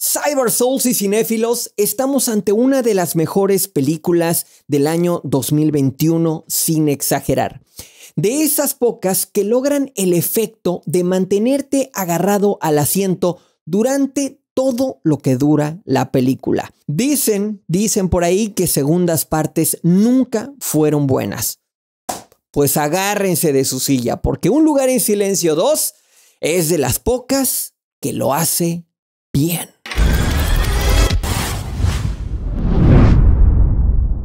Cyber Souls y cinéfilos, estamos ante una de las mejores películas del año 2021, sin exagerar. De esas pocas que logran el efecto de mantenerte agarrado al asiento durante todo lo que dura la película. Dicen, dicen por ahí que segundas partes nunca fueron buenas. Pues agárrense de su silla, porque Un lugar en silencio 2 es de las pocas que lo hace bien.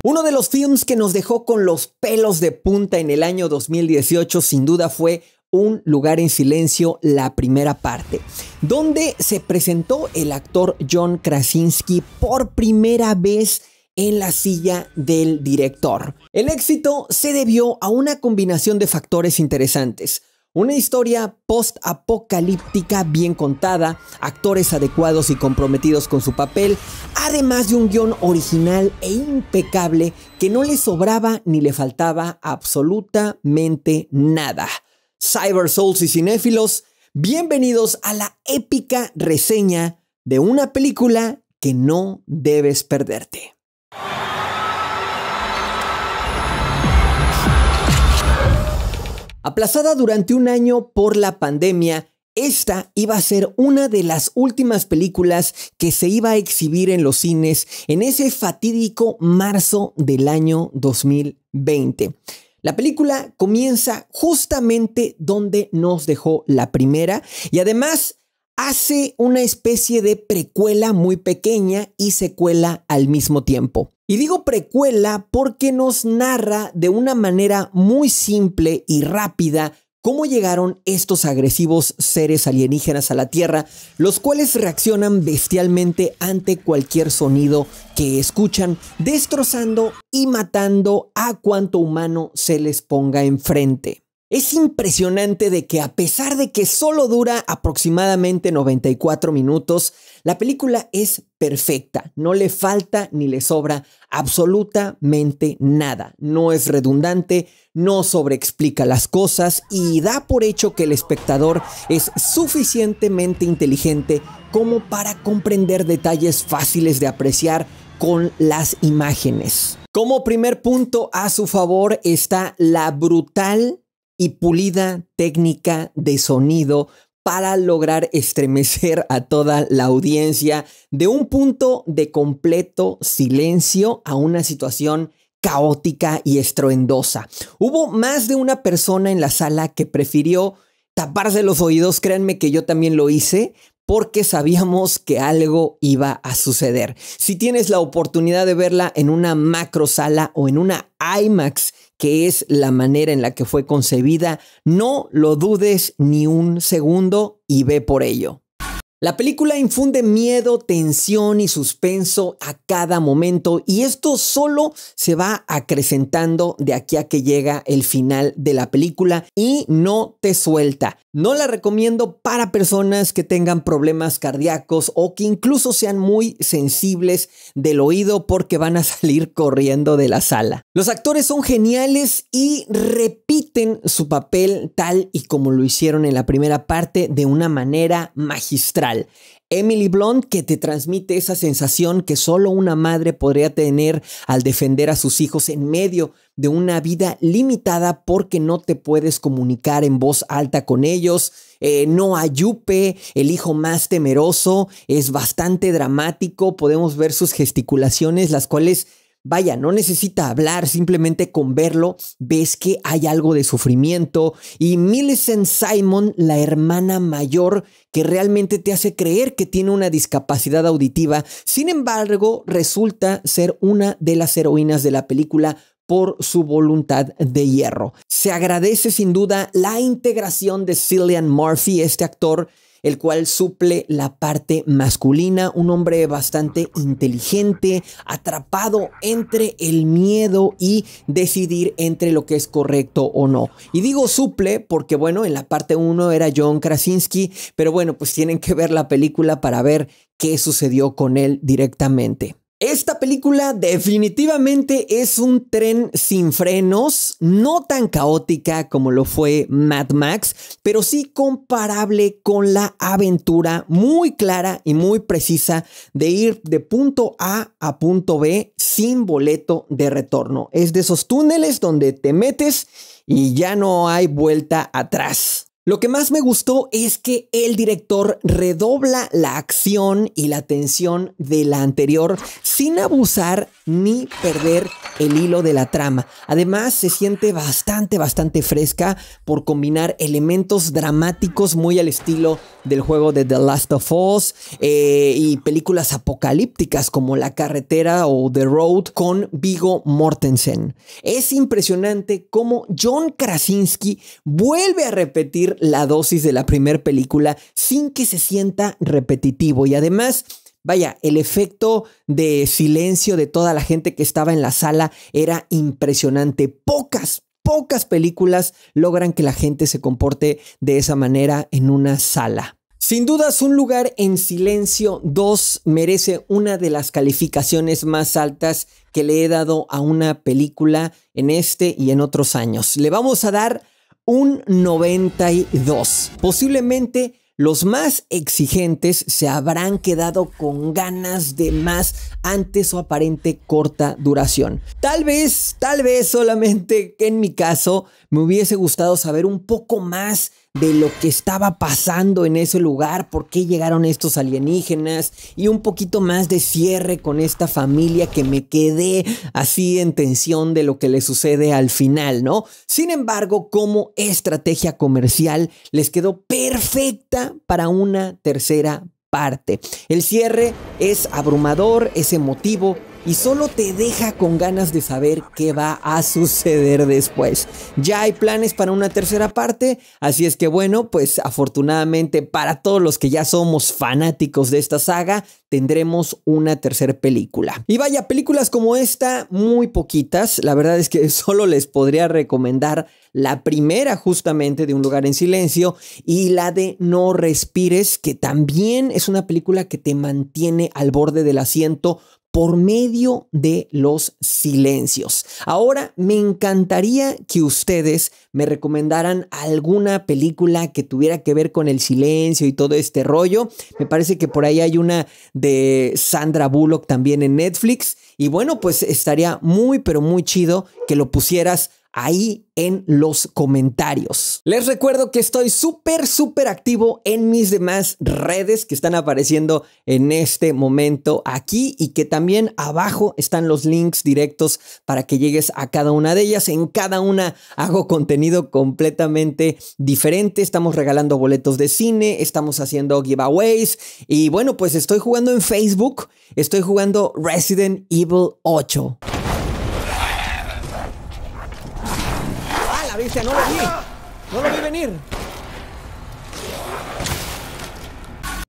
Uno de los films que nos dejó con los pelos de punta en el año 2018 sin duda fue un lugar en silencio, la primera parte, donde se presentó el actor John Krasinski por primera vez en la silla del director. El éxito se debió a una combinación de factores interesantes. Una historia post-apocalíptica bien contada, actores adecuados y comprometidos con su papel, además de un guión original e impecable que no le sobraba ni le faltaba absolutamente nada. Cyber Souls y cinéfilos, bienvenidos a la épica reseña de una película que no debes perderte. Aplazada durante un año por la pandemia, esta iba a ser una de las últimas películas que se iba a exhibir en los cines en ese fatídico marzo del año 2020. La película comienza justamente donde nos dejó la primera y además hace una especie de precuela muy pequeña y secuela al mismo tiempo. Y digo precuela porque nos narra de una manera muy simple y rápida cómo llegaron estos agresivos seres alienígenas a la Tierra, los cuales reaccionan bestialmente ante cualquier sonido que escuchan, destrozando y matando a cuanto humano se les ponga enfrente. Es impresionante de que a pesar de que solo dura aproximadamente 94 minutos, la película es perfecta, no le falta ni le sobra absolutamente nada, no es redundante, no sobreexplica las cosas y da por hecho que el espectador es suficientemente inteligente como para comprender detalles fáciles de apreciar con las imágenes. Como primer punto a su favor está la brutal y pulida técnica de sonido para lograr estremecer a toda la audiencia de un punto de completo silencio a una situación caótica y estruendosa. Hubo más de una persona en la sala que prefirió taparse los oídos, créanme que yo también lo hice, porque sabíamos que algo iba a suceder. Si tienes la oportunidad de verla en una macro sala o en una IMAX, que es la manera en la que fue concebida, no lo dudes ni un segundo y ve por ello. La película infunde miedo, tensión y suspenso a cada momento y esto solo se va acrecentando de aquí a que llega el final de la película y no te suelta. No la recomiendo para personas que tengan problemas cardíacos o que incluso sean muy sensibles del oído porque van a salir corriendo de la sala. Los actores son geniales y repiten su papel tal y como lo hicieron en la primera parte de una manera magistral. Emily Blunt que te transmite esa sensación que solo una madre podría tener al defender a sus hijos en medio de una vida limitada porque no te puedes comunicar en voz alta con ellos. Eh, no ayupe, el hijo más temeroso, es bastante dramático, podemos ver sus gesticulaciones, las cuales Vaya, no necesita hablar, simplemente con verlo ves que hay algo de sufrimiento. Y Millicent Simon, la hermana mayor, que realmente te hace creer que tiene una discapacidad auditiva, sin embargo, resulta ser una de las heroínas de la película por su voluntad de hierro. Se agradece sin duda la integración de Cillian Murphy, este actor el cual suple la parte masculina, un hombre bastante inteligente, atrapado entre el miedo y decidir entre lo que es correcto o no. Y digo suple porque bueno, en la parte 1 era John Krasinski, pero bueno, pues tienen que ver la película para ver qué sucedió con él directamente. Esta película definitivamente es un tren sin frenos, no tan caótica como lo fue Mad Max, pero sí comparable con la aventura muy clara y muy precisa de ir de punto A a punto B sin boleto de retorno. Es de esos túneles donde te metes y ya no hay vuelta atrás. Lo que más me gustó es que el director redobla la acción y la tensión de la anterior sin abusar ni perder el hilo de la trama. Además, se siente bastante, bastante fresca por combinar elementos dramáticos muy al estilo del juego de The Last of Us eh, y películas apocalípticas como La Carretera o The Road con Vigo Mortensen. Es impresionante cómo John Krasinski vuelve a repetir la dosis de la primera película sin que se sienta repetitivo. Y además, Vaya, el efecto de silencio de toda la gente que estaba en la sala era impresionante. Pocas, pocas películas logran que la gente se comporte de esa manera en una sala. Sin dudas, un lugar en silencio 2 merece una de las calificaciones más altas que le he dado a una película en este y en otros años. Le vamos a dar un 92. Posiblemente los más exigentes se habrán quedado con ganas de más ante su aparente corta duración. Tal vez, tal vez solamente que en mi caso me hubiese gustado saber un poco más de lo que estaba pasando en ese lugar, por qué llegaron estos alienígenas y un poquito más de cierre con esta familia que me quedé así en tensión de lo que le sucede al final, ¿no? Sin embargo, como estrategia comercial les quedó perfecta para una tercera parte. El cierre es abrumador, es emotivo, y solo te deja con ganas de saber qué va a suceder después. Ya hay planes para una tercera parte, así es que bueno, pues afortunadamente para todos los que ya somos fanáticos de esta saga, tendremos una tercera película. Y vaya, películas como esta, muy poquitas, la verdad es que solo les podría recomendar la primera justamente de Un lugar en silencio y la de No respires, que también es una película que te mantiene al borde del asiento por medio de los silencios. Ahora, me encantaría que ustedes me recomendaran alguna película que tuviera que ver con el silencio y todo este rollo. Me parece que por ahí hay una de Sandra Bullock también en Netflix. Y bueno, pues estaría muy, pero muy chido que lo pusieras ahí en los comentarios. Les recuerdo que estoy súper, súper activo en mis demás redes que están apareciendo en este momento aquí y que también abajo están los links directos para que llegues a cada una de ellas. En cada una hago contenido completamente diferente. Estamos regalando boletos de cine, estamos haciendo giveaways y bueno, pues estoy jugando en Facebook, estoy jugando Resident Evil 8. ¡No lo vi! ¡No lo venir!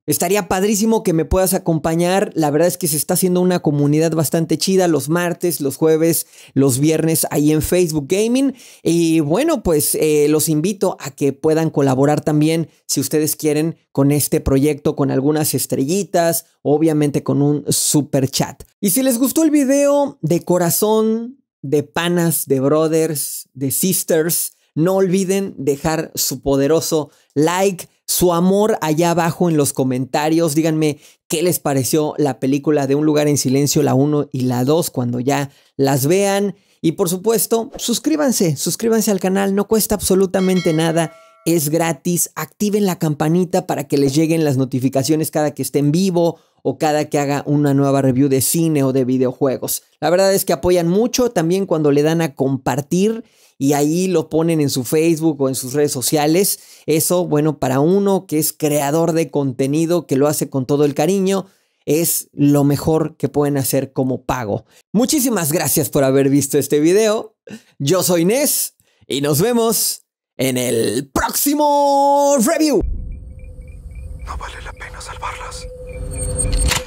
Estaría padrísimo que me puedas acompañar. La verdad es que se está haciendo una comunidad bastante chida los martes, los jueves, los viernes ahí en Facebook Gaming. Y bueno, pues eh, los invito a que puedan colaborar también si ustedes quieren con este proyecto, con algunas estrellitas, obviamente con un super chat. Y si les gustó el video, de corazón, de panas, de brothers, de sisters, no olviden dejar su poderoso like, su amor allá abajo en los comentarios. Díganme qué les pareció la película de Un lugar en silencio, la 1 y la 2, cuando ya las vean. Y por supuesto, suscríbanse, suscríbanse al canal, no cuesta absolutamente nada es gratis. Activen la campanita para que les lleguen las notificaciones cada que esté en vivo o cada que haga una nueva review de cine o de videojuegos. La verdad es que apoyan mucho también cuando le dan a compartir y ahí lo ponen en su Facebook o en sus redes sociales. Eso, bueno, para uno que es creador de contenido, que lo hace con todo el cariño, es lo mejor que pueden hacer como pago. Muchísimas gracias por haber visto este video. Yo soy Inés y nos vemos en el próximo review. No vale la pena salvarlas.